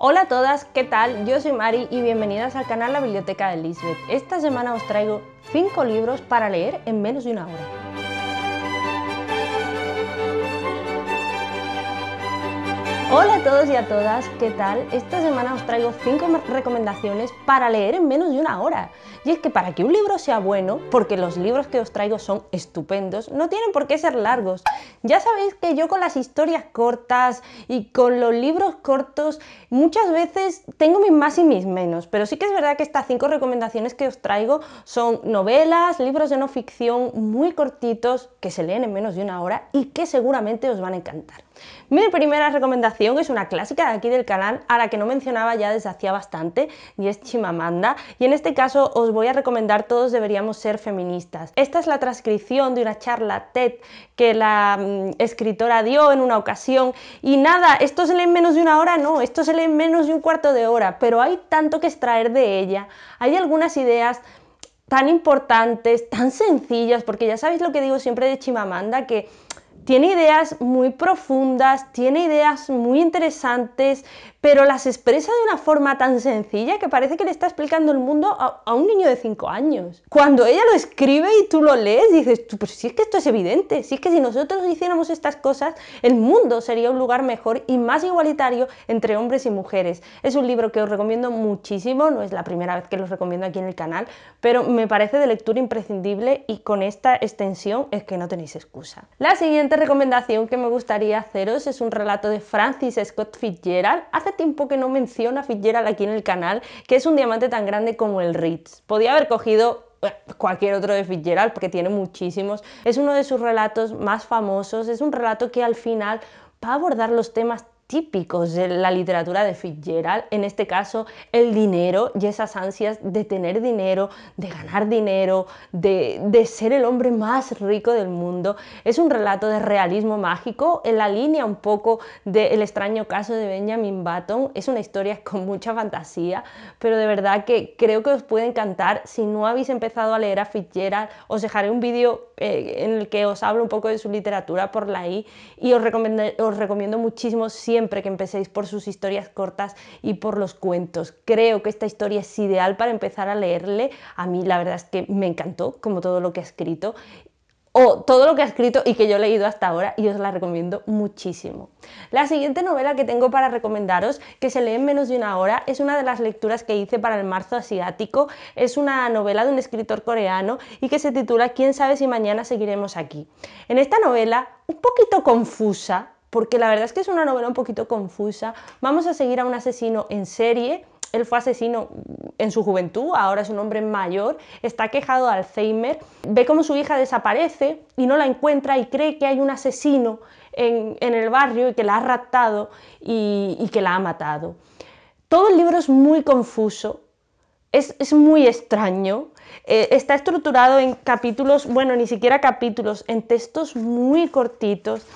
Hola a todas, ¿qué tal? Yo soy Mari y bienvenidas al canal La Biblioteca de Lisbeth. Esta semana os traigo 5 libros para leer en menos de una hora. Hola a todos y a todas, ¿qué tal? Esta semana os traigo 5 recomendaciones para leer en menos de una hora. Y es que para que un libro sea bueno, porque los libros que os traigo son estupendos, no tienen por qué ser largos. Ya sabéis que yo con las historias cortas y con los libros cortos muchas veces tengo mis más y mis menos, pero sí que es verdad que estas 5 recomendaciones que os traigo son novelas, libros de no ficción muy cortitos que se leen en menos de una hora y que seguramente os van a encantar. Mi primera recomendación es una clásica de aquí del canal a la que no mencionaba ya desde hacía bastante y es Chimamanda y en este caso os voy a recomendar Todos deberíamos ser feministas. Esta es la transcripción de una charla TED que la mm, escritora dio en una ocasión y nada, esto se lee en menos de una hora, no, esto se lee en menos de un cuarto de hora, pero hay tanto que extraer de ella, hay algunas ideas tan importantes, tan sencillas, porque ya sabéis lo que digo siempre de Chimamanda, que tiene ideas muy profundas, tiene ideas muy interesantes, pero las expresa de una forma tan sencilla que parece que le está explicando el mundo a, un niño de 5 años. Cuando ella lo escribe y tú lo lees, dices, tú, pues si es que esto es evidente, si es que si nosotros hiciéramos estas cosas, el mundo sería un lugar mejor y más igualitario entre hombres y mujeres. Es un libro que os recomiendo muchísimo, no es la primera vez que los recomiendo aquí en el canal, pero me parece de lectura imprescindible y con esta extensión es que no tenéis excusa. La siguiente recomendación que me gustaría haceros es un relato de Francis Scott Fitzgerald. Hace tiempo que no menciona a Fitzgerald aquí en el canal, que es un diamante tan grande como el Ritz. Podía haber cogido eh, cualquier otro de Fitzgerald, porque tiene muchísimos. Es uno de sus relatos más famosos, es un relato que al final va a abordar los temas típicos de la literatura de Fitzgerald, en este caso el dinero y esas ansias de tener dinero, de ganar dinero, de, ser el hombre más rico del mundo. Es un relato de realismo mágico en la línea un poco del extraño caso de Benjamin Button. Es una historia con mucha fantasía, pero de verdad que creo que os puede encantar. Si no habéis empezado a leer a Fitzgerald, os dejaré un vídeo eh, en el que os hablo un poco de su literatura por la I y os, os recomiendo muchísimo siempre siempre que empecéis por sus historias cortas y por los cuentos. Creo que esta historia es ideal para empezar a leerle. A mí la verdad es que me encantó, como todo lo que ha escrito, o todo lo que ha escrito y que yo he leído hasta ahora y os la recomiendo muchísimo. La siguiente novela que tengo para recomendaros, que se lee en menos de una hora, es una de las lecturas que hice para el marzo asiático. Es una novela de un escritor coreano y que se titula ¿Quién sabe si mañana seguiremos aquí? En esta novela, un poquito confusa, porque la verdad es que es una novela un poquito confusa. Vamos a seguir a un asesino en serie. Él fue asesino en su juventud, ahora es un hombre mayor, está quejado de Alzheimer, ve cómo su hija desaparece y no la encuentra y cree que hay un asesino en, el barrio y que la ha raptado y, que la ha matado. Todo el libro es muy confuso, es, muy extraño. Eh, está estructurado en capítulos, bueno, ni siquiera capítulos, en textos muy cortitos.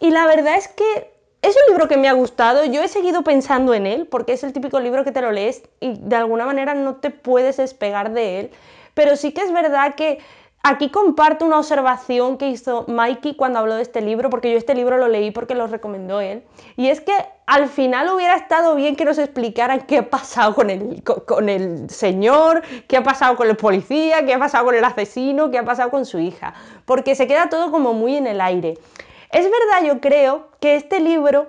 Y la verdad es que es un libro que me ha gustado, yo he seguido pensando en él, porque es el típico libro que te lo lees y de alguna manera no te puedes despegar de él, pero sí que es verdad que aquí comparto una observación que hizo Mikey cuando habló de este libro, porque yo este libro lo leí porque lo recomendó él, y es que al final hubiera estado bien que nos explicaran qué ha pasado con el, el señor, qué ha pasado con el policía, qué ha pasado con el asesino, qué ha pasado con su hija, porque se queda todo como muy en el aire. Es verdad, yo creo que este libro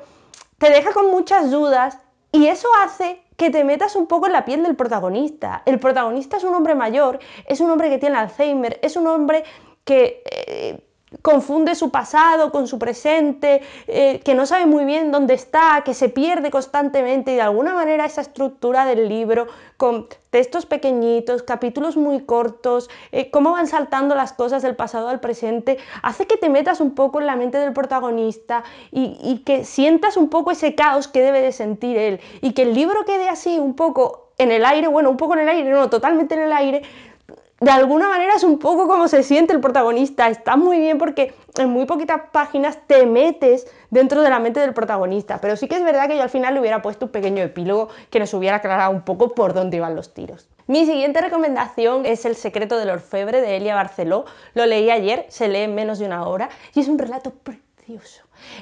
te deja con muchas dudas y eso hace que te metas un poco en la piel del protagonista. El protagonista es un hombre mayor, es un hombre que tiene Alzheimer, es un hombre que... Eh, confunde su pasado con su presente, eh, que no sabe muy bien dónde está, que se pierde constantemente y de alguna manera esa estructura del libro con textos pequeñitos, capítulos muy cortos, eh, cómo van saltando las cosas del pasado al presente, hace que te metas un poco en la mente del protagonista y, y que sientas un poco ese caos que debe de sentir él y que el libro quede así un poco en el aire, bueno, un poco en el aire, no, totalmente en el aire, de alguna manera es un poco como se siente el protagonista. Está muy bien porque en muy poquitas páginas te metes dentro de la mente del protagonista. Pero sí que es verdad que yo al final le hubiera puesto un pequeño epílogo que nos hubiera aclarado un poco por dónde iban los tiros. Mi siguiente recomendación es El secreto del orfebre de Elia Barceló. Lo leí ayer, se lee en menos de una hora y es un relato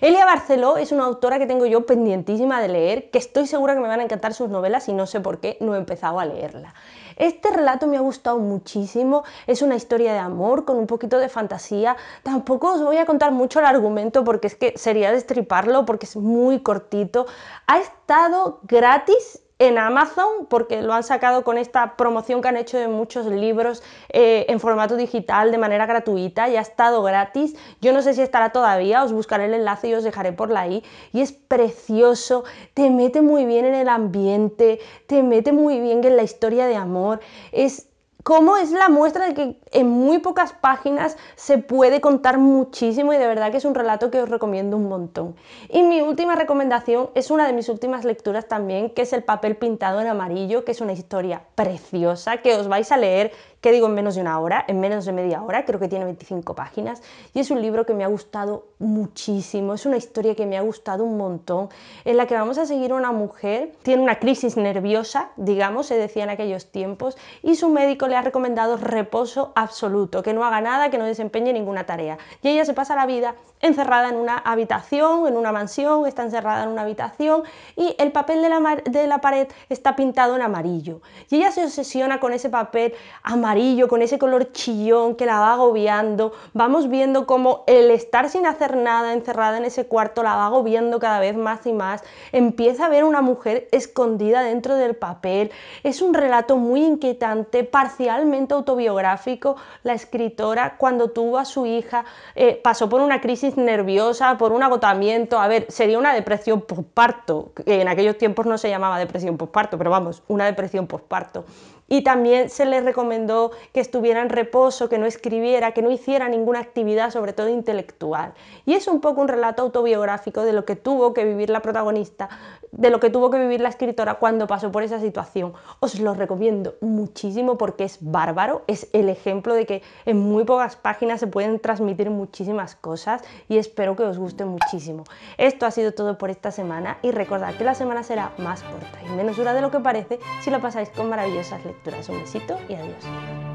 Elia Barceló es una autora que tengo yo pendientísima de leer, que estoy segura que me van a encantar sus novelas y no sé por qué no he empezado a leerla. Este relato me ha gustado muchísimo, es una historia de amor con un poquito de fantasía. Tampoco os voy a contar mucho el argumento porque es que sería destriparlo porque es muy cortito. Ha estado gratis en Amazon porque lo han sacado con esta promoción que han hecho de muchos libros eh, en formato digital de manera gratuita y ha estado gratis. Yo no sé si estará todavía, os buscaré el enlace y os dejaré por la i. Y es precioso, te mete muy bien en el ambiente, te mete muy bien en la historia de amor. Es cómo es la muestra de que en muy pocas páginas se puede contar muchísimo y de verdad que es un relato que os recomiendo un montón. Y mi última recomendación es una de mis últimas lecturas también, que es El papel pintado en amarillo, que es una historia preciosa que os vais a leer que digo en menos de una hora? En menos de media hora, creo que tiene 25 páginas. Y es un libro que me ha gustado muchísimo, es una historia que me ha gustado un montón, en la que vamos a seguir una mujer, tiene una crisis nerviosa, digamos, se decía en aquellos tiempos, y su médico le ha recomendado reposo absoluto, que no haga nada, que no desempeñe ninguna tarea. Y ella se pasa la vida encerrada en una habitación, en una mansión, está encerrada en una habitación y el papel de la, de la pared está pintado en amarillo. Y ella se obsesiona con ese papel amarillo con ese color chillón que la va agobiando. Vamos viendo cómo el estar sin hacer nada encerrada en ese cuarto la va agobiando cada vez más y más. Empieza a ver una mujer escondida dentro del papel. Es un relato muy inquietante, parcialmente autobiográfico. La escritora, cuando tuvo a su hija, eh, pasó por una crisis nerviosa, por un agotamiento. A ver, sería una depresión postparto. En aquellos tiempos no se llamaba depresión postparto, pero vamos, una depresión postparto y también se les recomendó que estuviera en reposo, que no escribiera, que no hiciera ninguna actividad, sobre todo intelectual. Y es un poco un relato autobiográfico de lo que tuvo que vivir la protagonista, de lo que tuvo que vivir la escritora cuando pasó por esa situación. Os lo recomiendo muchísimo porque es bárbaro, es el ejemplo de que en muy pocas páginas se pueden transmitir muchísimas cosas y espero que os guste muchísimo. Esto ha sido todo por esta semana y recordad que la semana será más corta y menos dura de lo que parece si lo pasáis con maravillosas lecturas capturas. Un besito y adiós.